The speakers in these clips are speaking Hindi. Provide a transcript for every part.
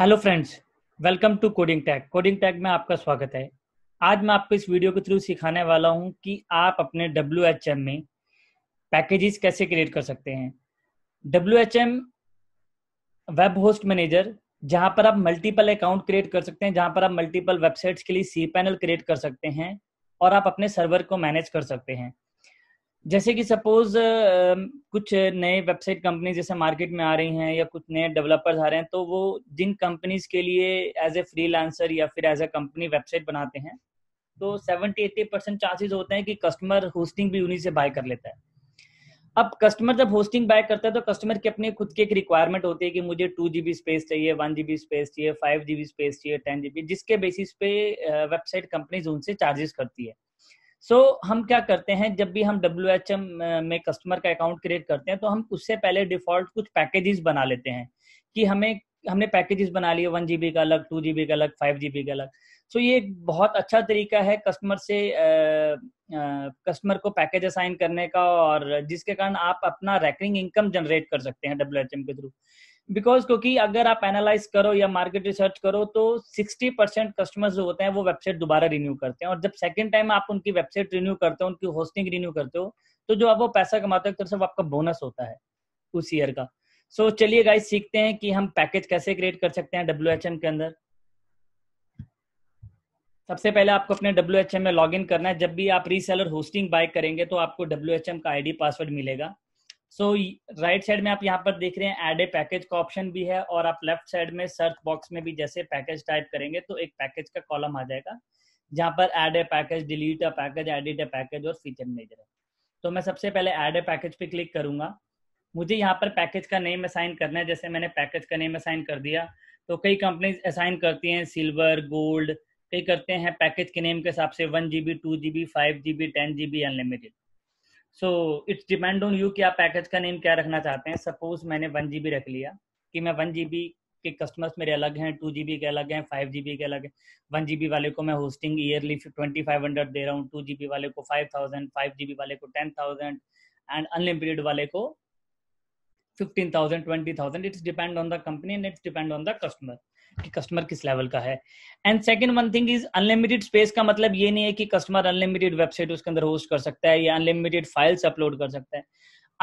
Hello friends welcome to coding tag coding tag में आपका स्वागत है आज मैं आपको इस वीडियो के थ्रू सिखाने वाला हूं कि आप अपने डब्ल्यू एच एम में पैकेजेस कैसे क्रिएट कर सकते हैं W H M web host manager जहां पर आप मल्टीपल अकाउंट क्रिएट कर सकते हैं जहां पर आप मल्टीपल वेबसाइट्स के लिए सी पैनल क्रिएट कर सकते हैं और आप अपने सर्वर को मैनेज कर सकते हैं जैसे कि सपोज कुछ नए वेबसाइट कंपनीज जैसे मार्केट में आ रही हैं या कुछ नए डेवलपर्स आ रहे हैं तो वो जिन कंपनीज के लिए एज ए फ्रीलांसर या फिर एज ए कंपनी वेबसाइट बनाते हैं तो सेवेंटी एट्टी परसेंट चांसेस होते हैं कि कस्टमर होस्टिंग भी उन्हीं से बाय कर लेता है अब कस्टमर जब होस्टिंग बाय करता है तो कस्टमर की अपने खुद की एक रिक्वायरमेंट होती है कि मुझे टू जीबी स्पेस चाहिए वन जीबी स्पेस चाहिए फाइव जीबी स्पेस चाहिए टेन जीबी जिसके बेसिस पे वेबसाइट कंपनीज उनसे चार्जेस करती है सो so, हम क्या करते हैं जब भी हम डब्ल्यू में कस्टमर का अकाउंट क्रिएट करते हैं तो हम उससे पहले डिफॉल्ट कुछ पैकेजेस बना लेते हैं कि हमें हमने पैकेजेस बना लिए वन जीबी का अलग टू जीबी का अलग फाइव जीबी का अलग सो so, ये एक बहुत अच्छा तरीका है कस्टमर से कस्टमर को पैकेज असाइन करने का और जिसके कारण आप अपना रेकरिंग इनकम जनरेट कर सकते हैं डब्ल्यू के थ्रू बिकॉज क्योंकि अगर आप एनालाइज करो या मार्केट रिसर्च करो तो सिक्सटी परसेंट कस्टमर जो होते हैं वो वेबसाइट दोबारा रिन्यू करते हैं और जब सेकंड टाइम आप उनकी वेबसाइट रिन्यू करते हो उनकी होस्टिंग रिन्यू करते हो तो जो आप वो पैसा कमाते हो तो सब आपका बोनस होता है उस ईयर का सो so, चलिए गाइस सीखते हैं कि हम पैकेज कैसे क्रिएट कर सकते हैं डब्ल्यू के अंदर सबसे पहले आपको अपने डब्ल्यू में लॉग करना है जब भी आप रीसेलर होस्टिंग बाय करेंगे तो आपको डब्ल्यू का आईडी पासवर्ड मिलेगा सो राइट साइड में आप यहाँ पर देख रहे हैं एड ए पैकेज का ऑप्शन भी है और आप लेफ्ट साइड में सर्च बॉक्स में भी जैसे पैकेज टाइप करेंगे तो एक पैकेज का कॉलम आ जाएगा जहाँ पर add a package delete a package edit a package और फीचर मेजर है तो मैं सबसे पहले एड ए पैकेज पे क्लिक करूंगा मुझे यहाँ पर पैकेज का नेम असाइन करना है जैसे मैंने पैकेज का नेम असाइन कर दिया तो कई कंपनीज असाइन करती हैं सिल्वर गोल्ड कई करते हैं पैकेज के नेम के हिसाब से one G B two G B five G B ten G B unlimited so it's depend on you कि आप पैकेज का नेम क्या रखना चाहते हैं सपोज मैंने वन जी रख लिया कि मैं वन जी के कस्टमर्स मेरे अलग हैं टू जी के अलग हैं फाइव जी के अलग हैं वन जी वाले को मैं hosting yearly twenty five hundred दे रहा हूँ टू जी वाले को फाइव थाउजेंड फाइव जी वाले को टेन थाउजेंड एंड अनलिमिटेड वाले को 15,000, 20,000. It's depend on the company and it's depend on the customer. कि कस्टमर किस लेवल का है and second one thing is unlimited space का मतलब ये नहीं है कि कस्टमर अनलिमिटेड वेबसाइट उसके अंदर होस्ट कर सकता है या अनलिमिटेड फाइल्स अपलोड कर सकता है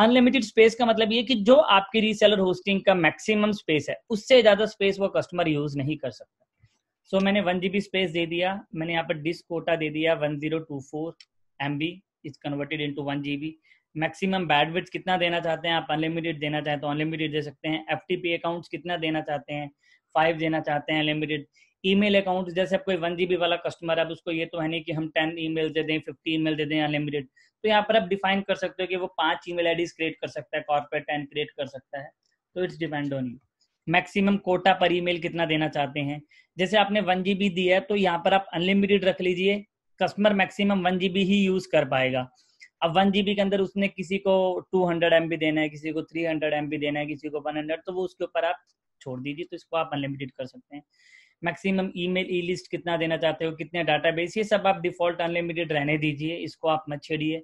अनलिमिटेड स्पेस का मतलब ये कि जो आपकी रीसेलर होस्टिंग का मैक्सिमम स्पेस है उससे ज्यादा स्पेस वो कस्टमर यूज नहीं कर सकता सो so, मैंने वन जीबी स्पेस दे दिया मैंने यहाँ पर डिस्क कोटा दे दिया one zero two four M B is converted into one GB maximum bandwidths कितना देना चाहते हैं आप अनलिमिटेड देना चाहें तो अनलिमिटेड दे सकते हैं एफ टी अकाउंट कितना देना चाहते हैं फाइव देना चाहते हैं अनलिमिटेड ईमेल अकाउंट जैसे आप कोई वन जीबी वाला कस्टमर है उसको ये तो है नहीं कि हम टेन मेल दे दें फिफ्टी मेल दे दें अनलिमिटेड तो यहाँ पर आप डिफाइन कर सकते हो कि वो पांच ई मेल आईडीज क्रिएट कर सकता है कॉर्पोरेट टेन क्रिएट कर सकता है तो it's depend on you maximum quota पर ईमेल कितना देना चाहते हैं जैसे आपने वन जीबी दिया है तो यहाँ पर आप अनलिमिटेड रख लीजिए कस्टमर मैक्सिमम वन जीबी ही यूज कर पाएगा अब वन जीबी के अंदर उसने किसी को टू हंड्रेड एम देना है किसी को थ्री हंड्रेड एम देना है किसी को वन हंड्रेड तो वो उसके ऊपर आप छोड़ दीजिए तो इसको आप अनलिमिटेड कर सकते हैं मैक्सिमम ईमेल ई लिस्ट कितना देना चाहते हो कितने डाटाबेस ये सब आप डिफॉल्ट अनलिमिटेड रहने दीजिए इसको आप मत छेड़िए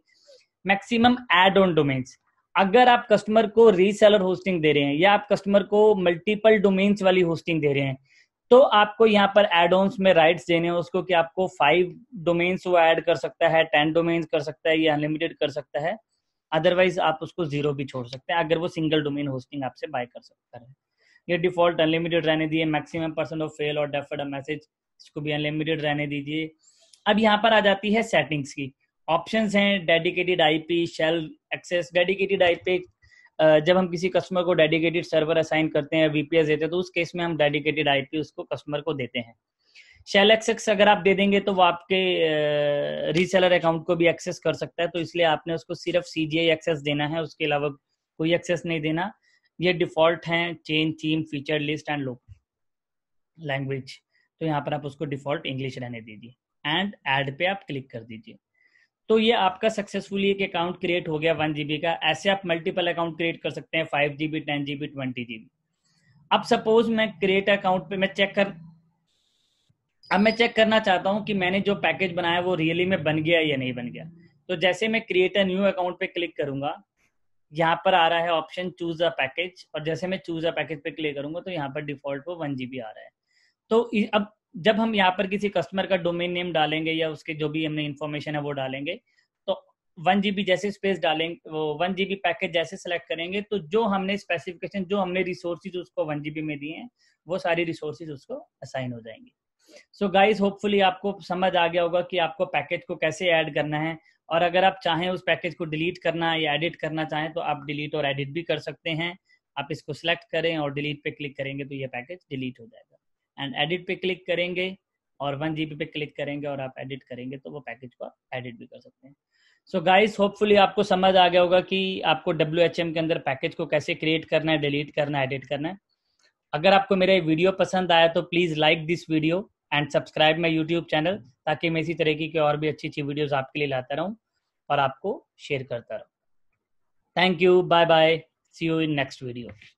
मैक्सिमम एड ऑन डोमेन्स अगर आप कस्टमर को रीसेलर होस्टिंग दे रहे हैं या आप कस्टमर को मल्टीपल डोमेन्स वाली होस्टिंग दे रहे हैं तो आपको यहाँ पर एड ऑन्स में राइट्स देने हैं उसको कि आपको फाइव डोमेन्स वो ऐड कर सकता है टेन डोमेन्स कर सकता है या अनलिमिटेड कर सकता है अदरवाइज आप उसको जीरो भी छोड़ सकते हैं अगर वो सिंगल डोमेन होस्टिंग आपसे बाय कर सकता है ये डिफॉल्ट अनलिमिटेड रहने दिए मैक्सिमम परसेंट ऑफ फेल और डेफर्ड मैसेज इसको भी अनलिमिटेड रहने दीजिए अब यहाँ पर आ जाती है सेटिंग्स की ऑप्शंस हैं dedicated IP shell access dedicated IP जब हम किसी कस्टमर को डेडिकेटेड सर्वर असाइन करते हैं वीपीएस देते हैं तो उस केस में हम डेडिकेटेड आईपी उसको कस्टमर को देते हैं शेल एक्सेस अगर आप दे देंगे तो वो आपके रीसेलर अकाउंट को भी एक्सेस कर सकता है तो इसलिए आपने उसको सिर्फ सीजीआई एक्सेस देना है उसके अलावा कोई एक्सेस नहीं देना ये डिफॉल्ट है chain theme feature list and locale language तो यहाँ पर आप उसको डिफॉल्ट इंग्लिश रहने दीजिए एंड एड पे आप क्लिक कर दीजिए तो ये आपका सक्सेसफुली एक अकाउंट क्रिएट हो गया वन जीबी का ऐसे आप मल्टीपल अकाउंट क्रिएट कर सकते हैं five GB ten GB twenty GB अब सपोज मैं क्रिएट अकाउंट पे मैं चेक कर अब मैं चेक करना चाहता हूं कि मैंने जो पैकेज बनाया वो रियली में बन गया या नहीं बन गया तो जैसे मैं क्रिएट अ न्यू अकाउंट पे क्लिक करूंगा यहाँ पर आ रहा है ऑप्शन चूज अ पैकेज और जैसे मैं चूज अ पैकेज पे क्लिक करूंगा तो यहाँ पर डिफॉल्ट वो वन जीबी आ रहा है तो अब जब हम यहाँ पर किसी कस्टमर का डोमेन नेम डालेंगे या उसके जो भी हमने इन्फॉर्मेशन है वो डालेंगे तो वन बी जैसे स्पेस डालेंगे वो वन जीबी पैकेज जैसे सेलेक्ट करेंगे तो जो हमने स्पेसिफिकेशन जो हमने रिसोर्सेज उसको वन बी में दिए हैं वो सारी रिसोर्सेज उसको असाइन हो जाएंगे सो गाइज होपफुली आपको समझ आ गया होगा कि आपको पैकेज को कैसे ऐड करना है और अगर आप चाहें उस पैकेज को डिलीट करना या एडिट करना चाहें तो आप डिलीट और एडिट भी कर सकते हैं आप इसको सिलेक्ट करें और डिलीट पे क्लिक करेंगे तो ये पैकेज डिलीट हो जाएगा एंड एडिट पे क्लिक करेंगे और वन जी पे क्लिक करेंगे और आप एडिट करेंगे तो वो पैकेज को आप एडिट भी कर सकते हैं सो गाइस होपफुली आपको समझ आ गया होगा कि आपको डब्ल्यू के अंदर पैकेज को कैसे क्रिएट करना है डिलीट करना है एडिट करना है अगर आपको मेरा वीडियो पसंद आया तो please like this video and subscribe my YouTube channel ताकि मैं इसी तरीके की और भी अच्छी अच्छी वीडियोज़ आपके लिए लाता रहूँ और आपको शेयर करता रहूँ thank you bye bye see you in next video